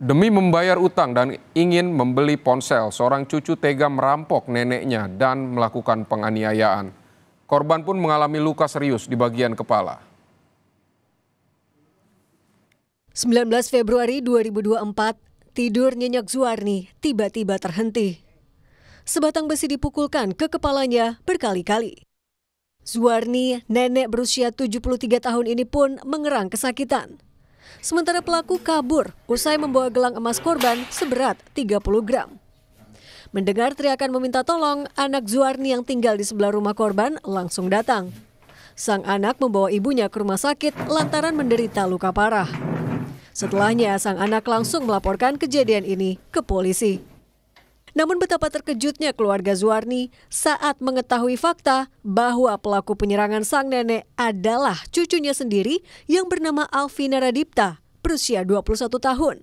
Demi membayar utang dan ingin membeli ponsel, seorang cucu tega merampok neneknya dan melakukan penganiayaan. Korban pun mengalami luka serius di bagian kepala. 19 Februari 2024, tidur nyenyak Zuarni tiba-tiba terhenti. Sebatang besi dipukulkan ke kepalanya berkali-kali. Zuarni, nenek berusia 73 tahun ini pun mengerang kesakitan. Sementara pelaku kabur usai membawa gelang emas korban seberat 30 gram. Mendengar teriakan meminta tolong, anak Zuarni yang tinggal di sebelah rumah korban langsung datang. Sang anak membawa ibunya ke rumah sakit lantaran menderita luka parah. Setelahnya, sang anak langsung melaporkan kejadian ini ke polisi. Namun betapa terkejutnya keluarga Zuarni saat mengetahui fakta bahwa pelaku penyerangan sang nenek adalah cucunya sendiri yang bernama Alvina Radipta, berusia 21 tahun.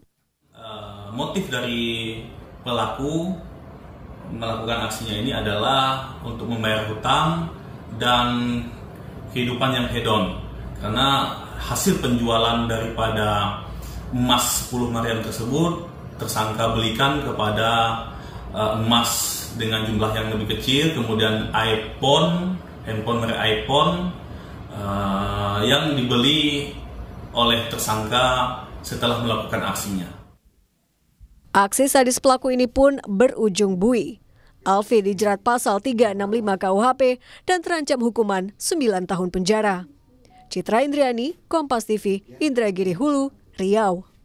Eh, motif dari pelaku melakukan aksinya ini adalah untuk membayar hutang dan kehidupan yang hedon. Karena hasil penjualan daripada emas 10 marian tersebut tersangka belikan kepada uh, emas dengan jumlah yang lebih kecil, kemudian iPhone, handphone merek iPhone uh, yang dibeli oleh tersangka setelah melakukan aksinya. Aksi sadis pelaku ini pun berujung bui. Alfi dijerat pasal 365 KUHP dan terancam hukuman 9 tahun penjara. Citra Indriani, Kompas TV, Indragiri Hulu, Riau.